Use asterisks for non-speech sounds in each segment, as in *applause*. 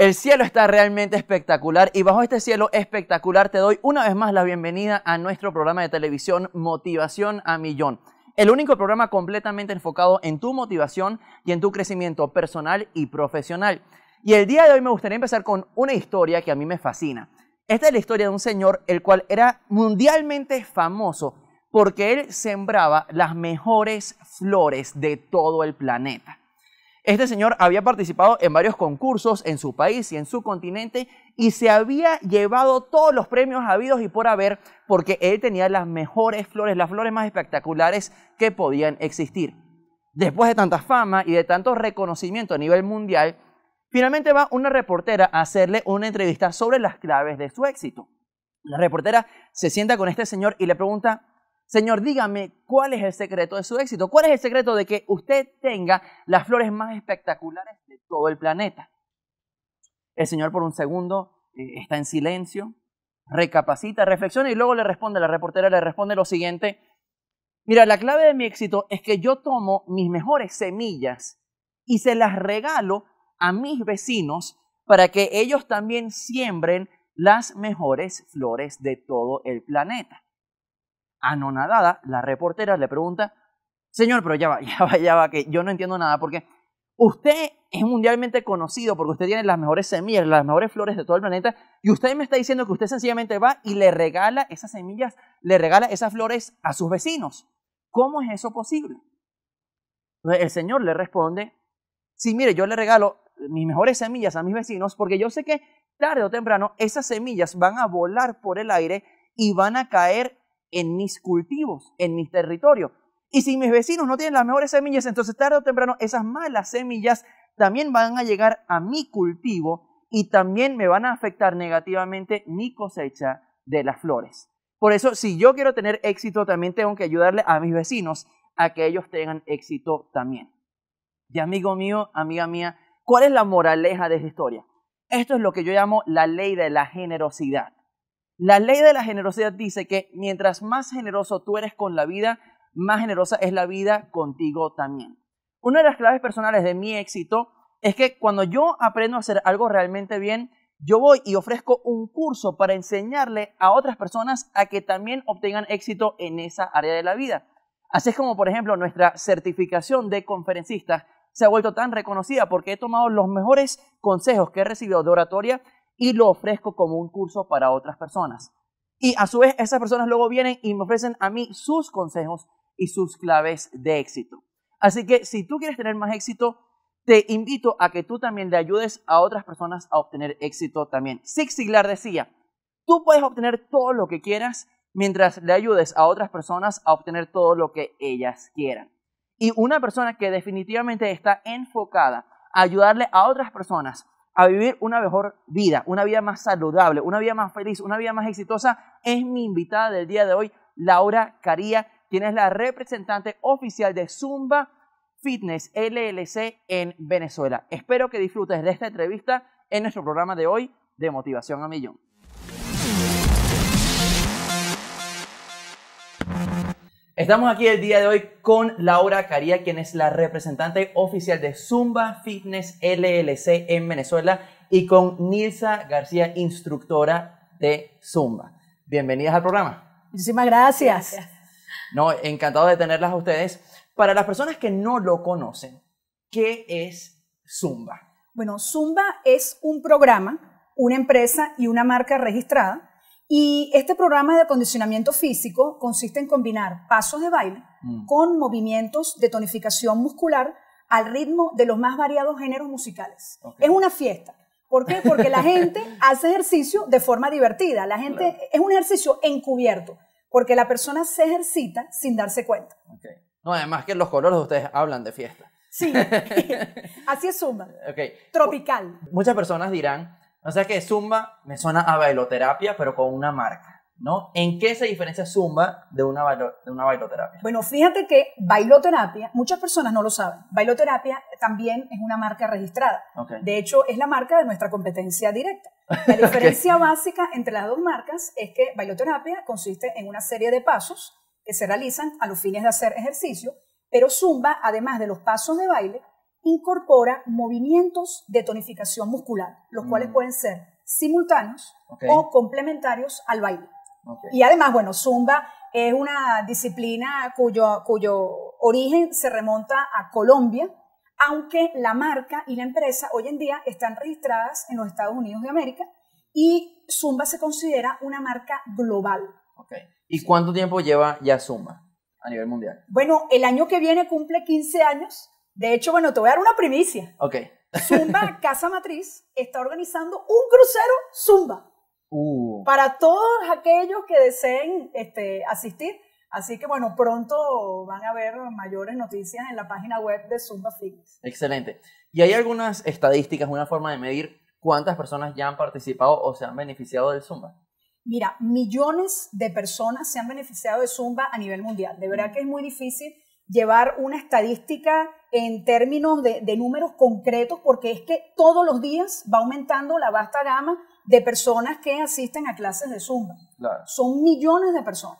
El cielo está realmente espectacular y bajo este cielo espectacular te doy una vez más la bienvenida a nuestro programa de televisión Motivación a Millón. El único programa completamente enfocado en tu motivación y en tu crecimiento personal y profesional. Y el día de hoy me gustaría empezar con una historia que a mí me fascina. Esta es la historia de un señor el cual era mundialmente famoso porque él sembraba las mejores flores de todo el planeta. Este señor había participado en varios concursos en su país y en su continente y se había llevado todos los premios habidos y por haber porque él tenía las mejores flores, las flores más espectaculares que podían existir. Después de tanta fama y de tanto reconocimiento a nivel mundial, finalmente va una reportera a hacerle una entrevista sobre las claves de su éxito. La reportera se sienta con este señor y le pregunta, Señor, dígame cuál es el secreto de su éxito. ¿Cuál es el secreto de que usted tenga las flores más espectaculares de todo el planeta? El Señor por un segundo eh, está en silencio, recapacita, reflexiona y luego le responde, la reportera le responde lo siguiente. Mira, la clave de mi éxito es que yo tomo mis mejores semillas y se las regalo a mis vecinos para que ellos también siembren las mejores flores de todo el planeta anonadada, la reportera le pregunta, señor, pero ya va, *laughs* ya va, ya va, que yo no entiendo nada, porque usted es mundialmente conocido porque usted tiene las mejores semillas, las mejores flores de todo el planeta, y usted me está diciendo que usted sencillamente va y le regala esas semillas, le regala esas flores a sus vecinos. ¿Cómo es eso posible? Entonces, el Señor le responde, sí, mire, yo le regalo mis mejores semillas a mis vecinos porque yo sé que tarde o temprano esas semillas van a volar por el aire y van a caer en mis cultivos, en mi territorio. Y si mis vecinos no tienen las mejores semillas, entonces tarde o temprano esas malas semillas también van a llegar a mi cultivo y también me van a afectar negativamente mi cosecha de las flores. Por eso, si yo quiero tener éxito, también tengo que ayudarle a mis vecinos a que ellos tengan éxito también. Y amigo mío, amiga mía, ¿cuál es la moraleja de esta historia? Esto es lo que yo llamo la ley de la generosidad. La ley de la generosidad dice que mientras más generoso tú eres con la vida, más generosa es la vida contigo también. Una de las claves personales de mi éxito es que cuando yo aprendo a hacer algo realmente bien, yo voy y ofrezco un curso para enseñarle a otras personas a que también obtengan éxito en esa área de la vida. Así es como, por ejemplo, nuestra certificación de conferencista se ha vuelto tan reconocida porque he tomado los mejores consejos que he recibido de oratoria y lo ofrezco como un curso para otras personas. Y a su vez, esas personas luego vienen y me ofrecen a mí sus consejos y sus claves de éxito. Así que si tú quieres tener más éxito, te invito a que tú también le ayudes a otras personas a obtener éxito también. Zig Ziglar decía, tú puedes obtener todo lo que quieras mientras le ayudes a otras personas a obtener todo lo que ellas quieran. Y una persona que definitivamente está enfocada a ayudarle a otras personas a vivir una mejor vida, una vida más saludable, una vida más feliz, una vida más exitosa, es mi invitada del día de hoy, Laura Caría, quien es la representante oficial de Zumba Fitness LLC en Venezuela. Espero que disfrutes de esta entrevista en nuestro programa de hoy de Motivación a Millón. Estamos aquí el día de hoy con Laura Caría, quien es la representante oficial de Zumba Fitness LLC en Venezuela, y con Nilsa García, instructora de Zumba. Bienvenidas al programa. Muchísimas gracias. No, encantado de tenerlas a ustedes. Para las personas que no lo conocen, ¿qué es Zumba? Bueno, Zumba es un programa, una empresa y una marca registrada y este programa de acondicionamiento físico consiste en combinar pasos de baile mm. con movimientos de tonificación muscular al ritmo de los más variados géneros musicales. Es una fiesta. ¿Por qué? Porque la *laughs* gente hace ejercicio de forma divertida. La gente es un ejercicio encubierto, porque la persona se ejercita sin darse cuenta. No, además que los colores de ustedes hablan de fiesta. Sí, *laughs* así es suma Tropical. Muchas personas dirán, o sea que Zumba me suena a bailoterapia, pero con una marca. ¿No? ¿En qué se diferencia Zumba de una, de bailoterapia? Bueno, fíjate que bailoterapia, muchas personas no lo saben, bailoterapia también es una marca registrada. De hecho, es la marca de nuestra competencia directa. *laughs* La diferencia básica entre las dos marcas es que bailoterapia consiste en una serie de pasos que se realizan a los fines de hacer ejercicio, pero Zumba, además de los pasos de baile, incorpora movimientos de tonificación muscular, los cuales mm. pueden ser simultáneos o complementarios al baile. Y además, bueno, Zumba es una disciplina cuyo, cuyo origen se remonta a Colombia, aunque la marca y la empresa hoy en día están registradas en los Estados Unidos de América y Zumba se considera una marca global. ¿Y cuánto tiempo lleva ya Zumba a nivel mundial? Bueno, el año que viene cumple 15 años de hecho, bueno, te voy a dar una primicia. Ok. Zumba *laughs* Casa Matriz está organizando un crucero Zumba. Uh. Para todos aquellos que deseen este, asistir. Así que bueno, pronto van a ver mayores noticias en la página web de Zumba Fitness. Excelente. ¿Y hay algunas estadísticas, una forma de medir cuántas personas ya han participado o se han beneficiado del Zumba? Mira, millones de personas se han beneficiado de Zumba a nivel mundial. De verdad mm. que es muy difícil llevar una estadística en términos de, números concretos, porque es que todos los días va aumentando la vasta gama de personas que asisten a clases de Zumba. Son millones de personas.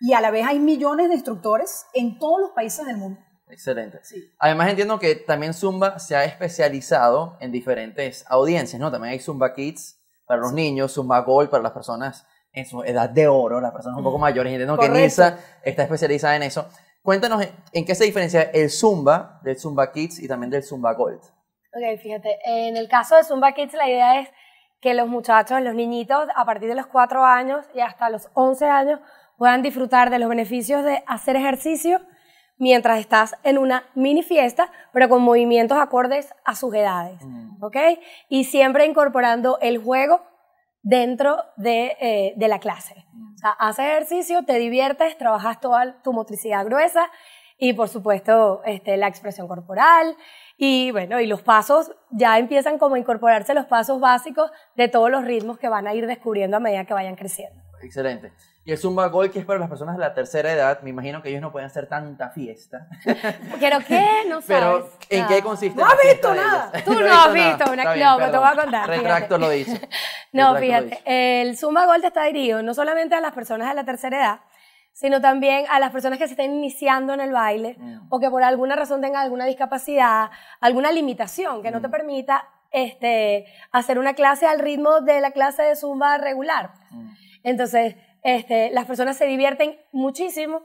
Y a la vez hay millones de instructores en todos los países del mundo. Excelente. Sí. Además entiendo que también Zumba se ha especializado en diferentes audiencias, ¿no? También hay Zumba Kids para los niños, Zumba Gold para las personas en su edad de oro, las personas un poco mm. mayores. Entiendo que NISA está especializada en eso. Cuéntanos en, qué se diferencia el Zumba del Zumba Kids y también del Zumba Gold. Ok, fíjate, en el caso de Zumba Kids la idea es que los muchachos, los niñitos, a partir de los 4 años y hasta los 11 años, puedan disfrutar de los beneficios de hacer ejercicio mientras estás en una mini fiesta, pero con movimientos acordes a sus edades, mm. ¿ok? Y siempre incorporando el juego dentro de, eh, de la clase. Mm. O sea, haces ejercicio, te diviertes, trabajas toda tu motricidad gruesa y por supuesto este, la expresión corporal y bueno, y los pasos ya empiezan como a incorporarse los pasos básicos de todos los ritmos que van a ir descubriendo a medida que vayan creciendo. Excelente. Y el Zumba Gold, que es para las personas de la tercera edad, me imagino que ellos no pueden hacer tanta fiesta. *laughs* ¿Pero qué? No sabes. Pero, ¿en qué consiste? No has *laughs* visto nada. Tú no, has visto, una. no, te voy a contar. Retracto lo dice *laughs* No, fíjate. El Zumba Gold está dirigido no solamente a las personas de la tercera edad, sino también a las personas que se estén iniciando en el baile mm. o que por alguna razón tengan alguna discapacidad, alguna limitación que no te mm. permita este, hacer una clase al ritmo de la clase de Zumba regular. Mm. Entonces, este, las personas se divierten muchísimo.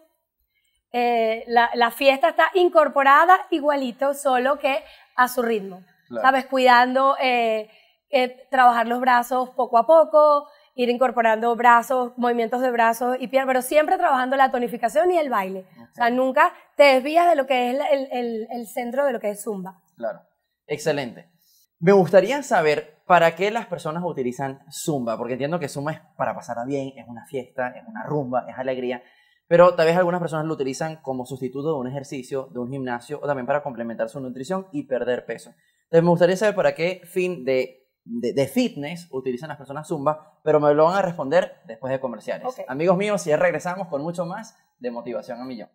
Eh, la, fiesta está incorporada igualito, solo que a su ritmo. ¿Sabes? Cuidando, eh, eh, trabajar los brazos poco a poco, ir incorporando brazos, movimientos de brazos y piernas, pero siempre trabajando la tonificación y el baile. O sea, nunca te desvías de lo que es el centro de lo que es Zumba. Claro. Excelente. Me gustaría saber para qué las personas utilizan Zumba, porque entiendo que Zumba es para pasar a bien, es una fiesta, es una rumba, es alegría, pero tal vez algunas personas lo utilizan como sustituto de un ejercicio, de un gimnasio o también para complementar su nutrición y perder peso. Entonces me gustaría saber para qué fin de, fitness utilizan las personas Zumba, pero me lo van a responder después de comerciales. Amigos míos, ya regresamos con mucho más de motivación a millón.